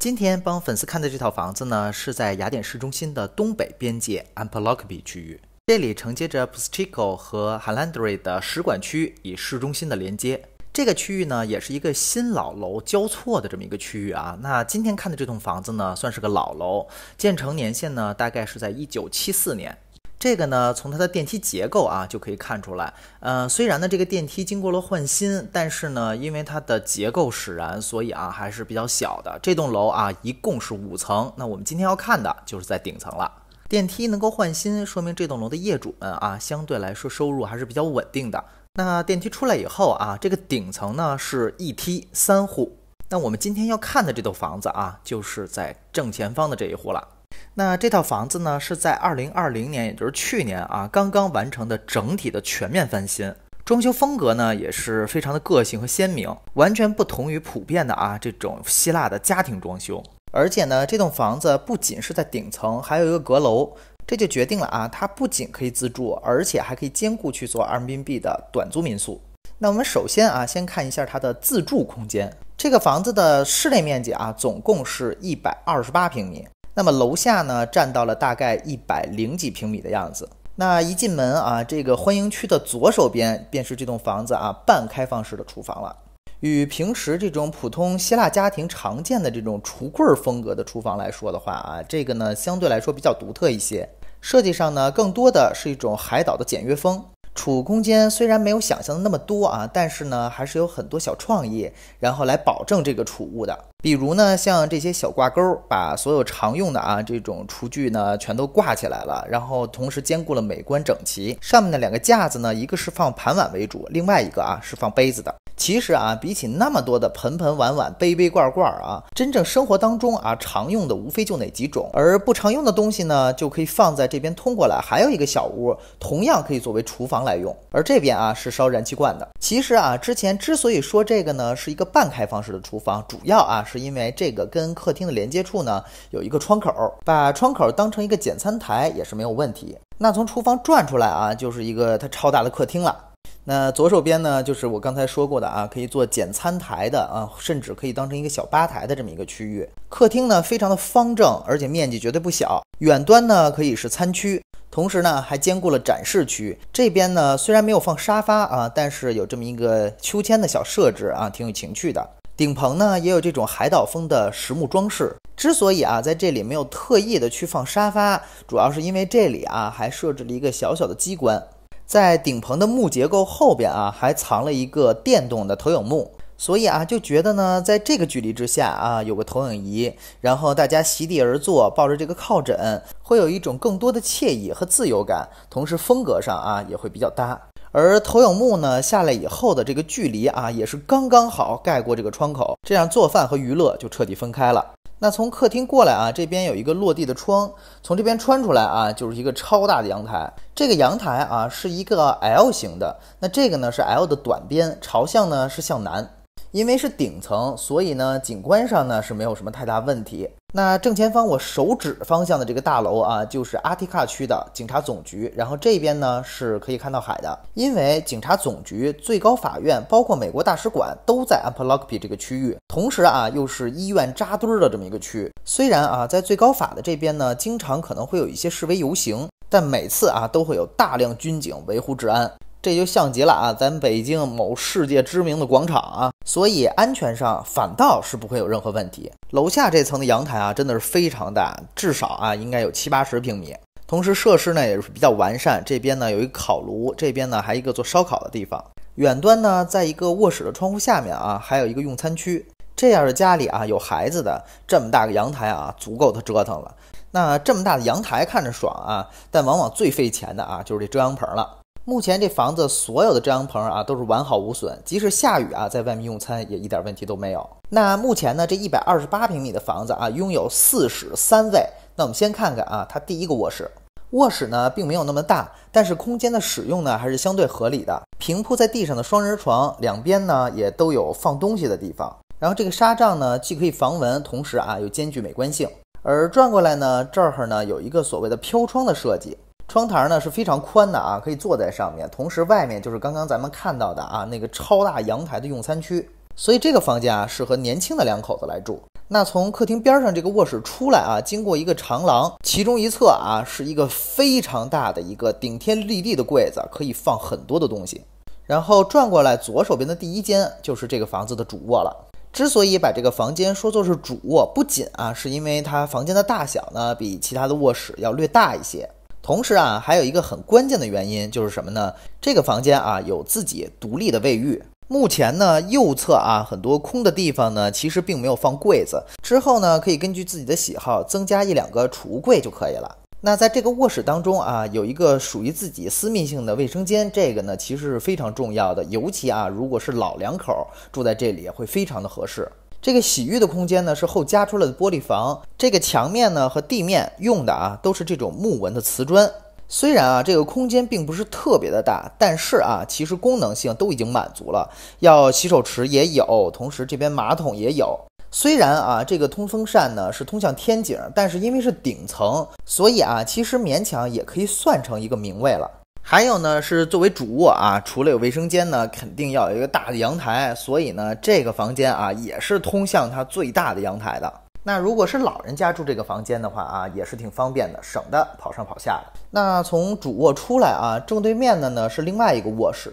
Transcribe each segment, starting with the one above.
今天帮粉丝看的这套房子呢，是在雅典市中心的东北边界 a m p l o k i p 区域，这里承接着 p u s t i c o 和 h a l a n d r y 的使馆区与市中心的连接。这个区域呢，也是一个新老楼交错的这么一个区域啊。那今天看的这栋房子呢，算是个老楼，建成年限呢，大概是在一九七四年。这个呢，从它的电梯结构啊就可以看出来。呃，虽然呢这个电梯经过了换新，但是呢因为它的结构使然，所以啊还是比较小的。这栋楼啊一共是五层，那我们今天要看的就是在顶层了。电梯能够换新，说明这栋楼的业主们啊相对来说收入还是比较稳定的。那电梯出来以后啊，这个顶层呢是一梯三户。那我们今天要看的这栋房子啊，就是在正前方的这一户了。那这套房子呢，是在二零二零年，也就是去年啊，刚刚完成的整体的全面翻新。装修风格呢，也是非常的个性和鲜明，完全不同于普遍的啊这种希腊的家庭装修。而且呢，这栋房子不仅是在顶层，还有一个阁楼，这就决定了啊，它不仅可以自住，而且还可以兼顾去做人民币的短租民宿。那我们首先啊，先看一下它的自住空间。这个房子的室内面积啊，总共是一百二十八平米。那么楼下呢，占到了大概一百零几平米的样子。那一进门啊，这个欢迎区的左手边便是这栋房子啊半开放式的厨房了。与平时这种普通希腊家庭常见的这种橱柜风格的厨房来说的话啊，这个呢相对来说比较独特一些。设计上呢，更多的是一种海岛的简约风。储物空间虽然没有想象的那么多啊，但是呢还是有很多小创意，然后来保证这个储物的。比如呢，像这些小挂钩，把所有常用的啊这种厨具呢，全都挂起来了，然后同时兼顾了美观整齐。上面的两个架子呢，一个是放盘碗为主，另外一个啊是放杯子的。其实啊，比起那么多的盆盆碗碗杯杯罐罐啊，真正生活当中啊常用的无非就哪几种，而不常用的东西呢，就可以放在这边通过来。还有一个小屋，同样可以作为厨房来用。而这边啊是烧燃气罐的。其实啊，之前之所以说这个呢是一个半开放式的厨房，主要啊是因为这个跟客厅的连接处呢有一个窗口，把窗口当成一个简餐台也是没有问题。那从厨房转出来啊，就是一个它超大的客厅了。那左手边呢，就是我刚才说过的啊，可以做简餐台的啊，甚至可以当成一个小吧台的这么一个区域。客厅呢，非常的方正，而且面积绝对不小。远端呢，可以是餐区，同时呢，还兼顾了展示区。这边呢，虽然没有放沙发啊，但是有这么一个秋千的小设置啊，挺有情趣的。顶棚呢，也有这种海岛风的实木装饰。之所以啊，在这里没有特意的去放沙发，主要是因为这里啊，还设置了一个小小的机关。在顶棚的木结构后边啊，还藏了一个电动的投影幕，所以啊，就觉得呢，在这个距离之下啊，有个投影仪，然后大家席地而坐，抱着这个靠枕，会有一种更多的惬意和自由感。同时，风格上啊，也会比较搭。而投影幕呢下来以后的这个距离啊，也是刚刚好盖过这个窗口，这样做饭和娱乐就彻底分开了。那从客厅过来啊，这边有一个落地的窗，从这边穿出来啊，就是一个超大的阳台。这个阳台啊是一个 L 型的，那这个呢是 L 的短边，朝向呢是向南。因为是顶层，所以呢，景观上呢是没有什么太大问题。那正前方我手指方向的这个大楼啊，就是阿提卡区的警察总局。然后这边呢是可以看到海的。因为警察总局、最高法院，包括美国大使馆都在安普拉科普这个区域。同时啊，又是医院扎堆儿的这么一个区。虽然啊，在最高法的这边呢，经常可能会有一些示威游行，但每次啊都会有大量军警维护治安。这就像极了啊，咱北京某世界知名的广场啊，所以安全上反倒是不会有任何问题。楼下这层的阳台啊，真的是非常大，至少啊应该有七八十平米。同时设施呢也是比较完善，这边呢有一个烤炉，这边呢还一个做烧烤的地方。远端呢，在一个卧室的窗户下面啊，还有一个用餐区。这要是家里啊有孩子的，这么大个阳台啊，足够他折腾了。那这么大的阳台看着爽啊，但往往最费钱的啊，就是这遮阳棚了。目前这房子所有的遮阳棚啊都是完好无损，即使下雨啊，在外面用餐也一点问题都没有。那目前呢，这一百二十八平米的房子啊，拥有四室三卫。那我们先看看啊，它第一个卧室，卧室呢并没有那么大，但是空间的使用呢还是相对合理的。平铺在地上的双人床，两边呢也都有放东西的地方。然后这个纱帐呢，既可以防蚊，同时啊又兼具美观性。而转过来呢，这儿呢有一个所谓的飘窗的设计。窗台呢是非常宽的啊，可以坐在上面。同时，外面就是刚刚咱们看到的啊那个超大阳台的用餐区。所以这个房间啊适合年轻的两口子来住。那从客厅边上这个卧室出来啊，经过一个长廊，其中一侧啊是一个非常大的一个顶天立地的柜子，可以放很多的东西。然后转过来左手边的第一间就是这个房子的主卧了。之所以把这个房间说作是主卧，不仅啊是因为它房间的大小呢比其他的卧室要略大一些。同时啊，还有一个很关键的原因就是什么呢？这个房间啊有自己独立的卫浴。目前呢，右侧啊很多空的地方呢，其实并没有放柜子，之后呢可以根据自己的喜好增加一两个储物柜就可以了。那在这个卧室当中啊，有一个属于自己私密性的卫生间，这个呢其实是非常重要的，尤其啊如果是老两口住在这里会非常的合适。这个洗浴的空间呢是后加出来的玻璃房，这个墙面呢和地面用的啊都是这种木纹的瓷砖。虽然啊这个空间并不是特别的大，但是啊其实功能性都已经满足了，要洗手池也有，同时这边马桶也有。虽然啊这个通风扇呢是通向天井，但是因为是顶层，所以啊其实勉强也可以算成一个明卫了。还有呢，是作为主卧啊，除了有卫生间呢，肯定要有一个大的阳台，所以呢，这个房间啊也是通向它最大的阳台的。那如果是老人家住这个房间的话啊，也是挺方便的，省得跑上跑下。那从主卧出来啊，正对面的呢是另外一个卧室，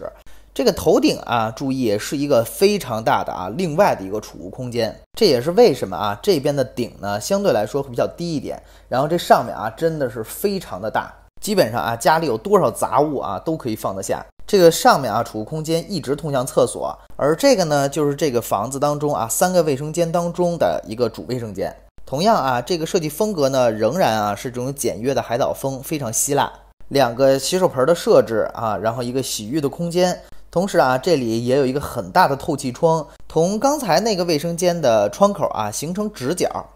这个头顶啊，注意是一个非常大的啊，另外的一个储物空间。这也是为什么啊，这边的顶呢相对来说会比较低一点，然后这上面啊真的是非常的大。基本上啊，家里有多少杂物啊，都可以放得下。这个上面啊，储物空间一直通向厕所，而这个呢，就是这个房子当中啊，三个卫生间当中的一个主卫生间。同样啊，这个设计风格呢，仍然啊是这种简约的海岛风，非常希腊。两个洗手盆的设置啊，然后一个洗浴的空间，同时啊，这里也有一个很大的透气窗，同刚才那个卫生间的窗口啊形成直角。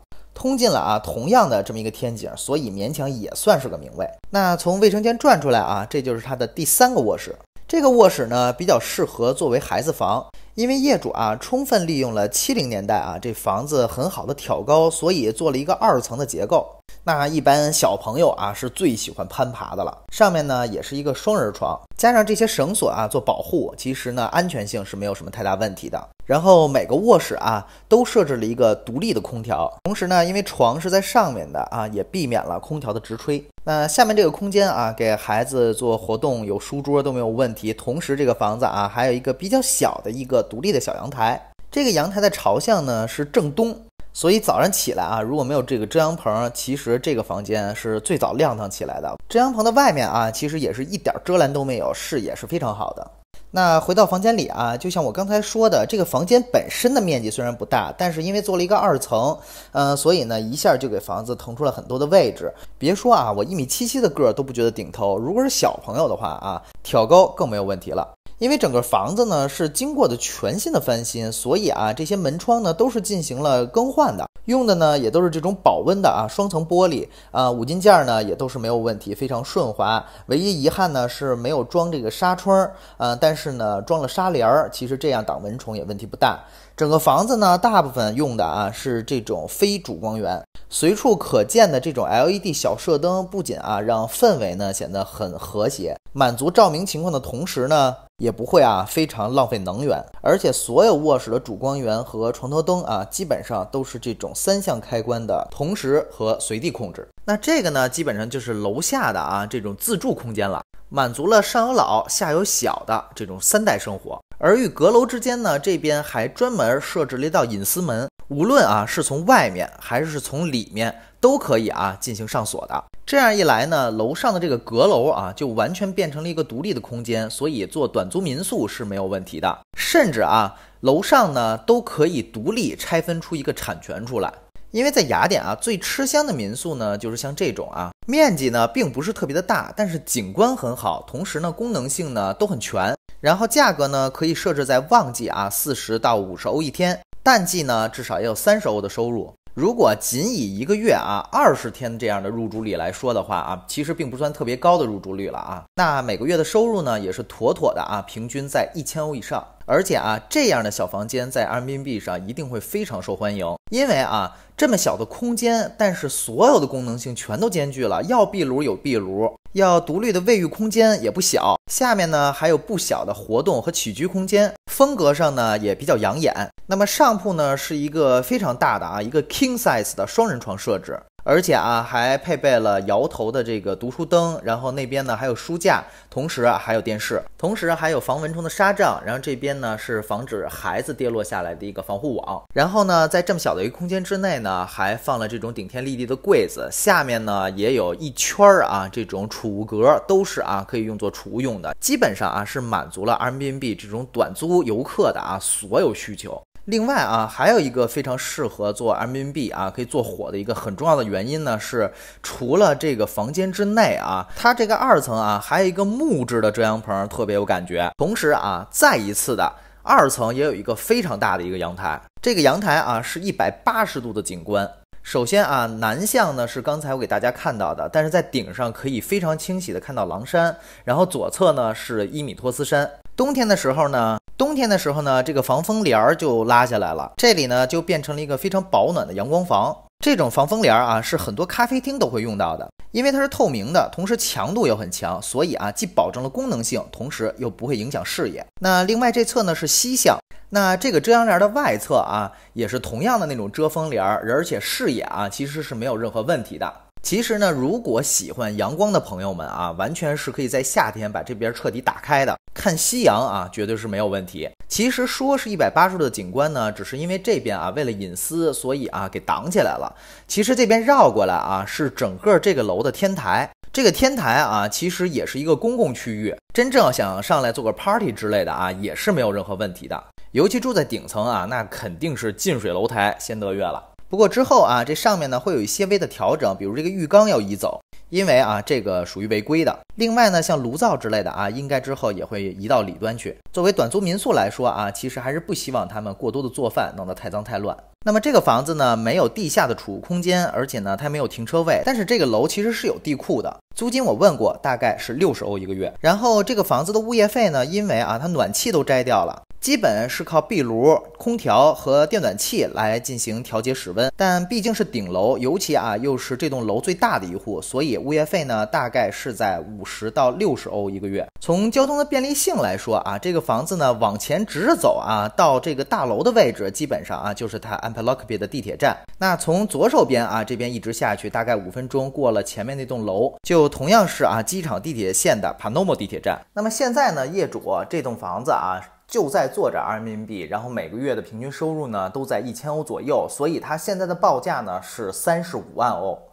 通进了啊，同样的这么一个天井，所以勉强也算是个明卫。那从卫生间转出来啊，这就是它的第三个卧室。这个卧室呢，比较适合作为孩子房。因为业主啊，充分利用了七零年代啊这房子很好的挑高，所以做了一个二层的结构。那一般小朋友啊是最喜欢攀爬的了，上面呢也是一个双人床，加上这些绳索啊做保护，其实呢安全性是没有什么太大问题的。然后每个卧室啊都设置了一个独立的空调，同时呢，因为床是在上面的啊，也避免了空调的直吹。那下面这个空间啊，给孩子做活动有书桌都没有问题。同时这个房子啊还有一个比较小的一个。独立的小阳台，这个阳台的朝向呢是正东，所以早上起来啊，如果没有这个遮阳棚，其实这个房间是最早亮堂起来的。遮阳棚的外面啊，其实也是一点遮拦都没有，视野是非常好的。那回到房间里啊，就像我刚才说的，这个房间本身的面积虽然不大，但是因为做了一个二层，嗯，所以呢一下就给房子腾出了很多的位置。别说啊，我一米七七的个都不觉得顶头，如果是小朋友的话啊，挑高更没有问题了。因为整个房子呢是经过的全新的翻新，所以啊，这些门窗呢都是进行了更换的，用的呢也都是这种保温的啊双层玻璃啊，五金件呢也都是没有问题，非常顺滑。唯一遗憾呢是没有装这个纱窗啊，但是呢装了纱帘，其实这样挡蚊虫也问题不大。整个房子呢大部分用的啊是这种非主光源，随处可见的这种 LED 小射灯，不仅啊让氛围呢显得很和谐，满足照明情况的同时呢。也不会啊，非常浪费能源，而且所有卧室的主光源和床头灯啊，基本上都是这种三项开关的，同时和随地控制。那这个呢，基本上就是楼下的啊这种自住空间了，满足了上有老下有小的这种三代生活。而与阁楼之间呢，这边还专门设置了一道隐私门，无论啊是从外面还是从里面都可以啊进行上锁的。这样一来呢，楼上的这个阁楼啊就完全变成了一个独立的空间，所以做短租民宿是没有问题的。甚至啊，楼上呢都可以独立拆分出一个产权出来。因为在雅典啊，最吃香的民宿呢就是像这种啊，面积呢并不是特别的大，但是景观很好，同时呢功能性呢都很全。然后价格呢，可以设置在旺季啊四十到五十欧一天，淡季呢至少也有三十欧的收入。如果仅以一个月啊二十天这样的入住率来说的话啊，其实并不算特别高的入住率了啊。那每个月的收入呢，也是妥妥的啊，平均在一千欧以上。而且啊，这样的小房间在 Airbnb 上一定会非常受欢迎，因为啊，这么小的空间，但是所有的功能性全都兼具了，要壁炉有壁炉，要独立的卫浴空间也不小，下面呢还有不小的活动和起居空间，风格上呢也比较养眼。那么上铺呢是一个非常大的啊，一个 King size 的双人床设置。而且啊，还配备了摇头的这个读书灯，然后那边呢还有书架，同时啊还有电视，同时还有防蚊虫的纱帐，然后这边呢是防止孩子跌落下来的一个防护网，然后呢在这么小的一个空间之内呢，还放了这种顶天立地的柜子，下面呢也有一圈儿啊这种储物格，都是啊可以用作储物用的，基本上啊是满足了 r i r b n b 这种短租游客的啊所有需求。另外啊，还有一个非常适合做 m m b 啊，可以做火的一个很重要的原因呢，是除了这个房间之内啊，它这个二层啊，还有一个木质的遮阳棚，特别有感觉。同时啊，再一次的二层也有一个非常大的一个阳台，这个阳台啊是一百八十度的景观。首先啊，南向呢是刚才我给大家看到的，但是在顶上可以非常清晰的看到狼山，然后左侧呢是伊米托斯山，冬天的时候呢。冬天的时候呢，这个防风帘儿就拉下来了，这里呢就变成了一个非常保暖的阳光房。这种防风帘儿啊，是很多咖啡厅都会用到的，因为它是透明的，同时强度又很强，所以啊，既保证了功能性，同时又不会影响视野。那另外这侧呢是西向，那这个遮阳帘的外侧啊，也是同样的那种遮风帘儿，而且视野啊其实是没有任何问题的。其实呢，如果喜欢阳光的朋友们啊，完全是可以在夏天把这边彻底打开的，看夕阳啊，绝对是没有问题。其实说是一百八十度的景观呢，只是因为这边啊，为了隐私，所以啊给挡起来了。其实这边绕过来啊，是整个这个楼的天台，这个天台啊，其实也是一个公共区域。真正想上来做个 party 之类的啊，也是没有任何问题的。尤其住在顶层啊，那肯定是近水楼台先得月了。不过之后啊，这上面呢会有一些微的调整，比如这个浴缸要移走，因为啊这个属于违规的。另外呢，像炉灶之类的啊，应该之后也会移到里端去。作为短租民宿来说啊，其实还是不希望他们过多的做饭，弄得太脏太乱。那么这个房子呢，没有地下的储物空间，而且呢它没有停车位，但是这个楼其实是有地库的。租金我问过，大概是六十欧一个月。然后这个房子的物业费呢，因为啊它暖气都摘掉了。基本是靠壁炉、空调和电暖气来进行调节室温，但毕竟是顶楼，尤其啊又是这栋楼最大的一户，所以物业费呢大概是在五十到六十欧一个月。从交通的便利性来说啊，这个房子呢往前直着走啊，到这个大楼的位置，基本上啊就是它 a m p h o c k i 的地铁站。那从左手边啊这边一直下去，大概五分钟过了前面那栋楼，就同样是啊机场地铁线的 p a n o m o 地铁站。那么现在呢，业主这栋房子啊。就在做着人民币，然后每个月的平均收入呢都在一千欧左右，所以他现在的报价呢是三十五万欧。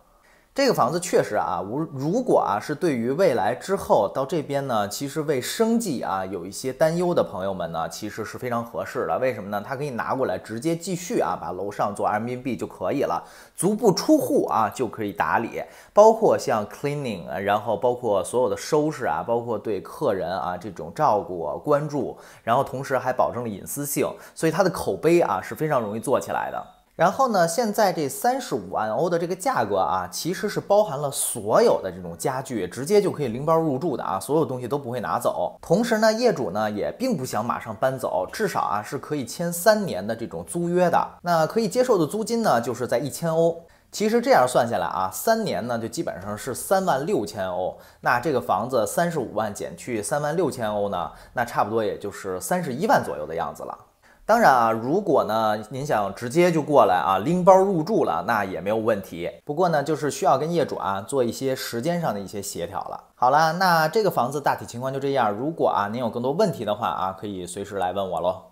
这个房子确实啊，无如果啊是对于未来之后到这边呢，其实为生计啊有一些担忧的朋友们呢，其实是非常合适的。为什么呢？他可以拿过来直接继续啊，把楼上做 M 民 B 就可以了，足不出户啊就可以打理，包括像 cleaning，然后包括所有的收拾啊，包括对客人啊这种照顾关注，然后同时还保证了隐私性，所以它的口碑啊是非常容易做起来的。然后呢，现在这三十五万欧的这个价格啊，其实是包含了所有的这种家具，直接就可以拎包入住的啊，所有东西都不会拿走。同时呢，业主呢也并不想马上搬走，至少啊是可以签三年的这种租约的。那可以接受的租金呢，就是在一千欧。其实这样算下来啊，三年呢就基本上是三万六千欧。那这个房子三十五万减去三万六千欧呢，那差不多也就是三十一万左右的样子了。当然啊，如果呢您想直接就过来啊拎包入住了，那也没有问题。不过呢，就是需要跟业主啊做一些时间上的一些协调了。好了，那这个房子大体情况就这样。如果啊您有更多问题的话啊，可以随时来问我喽。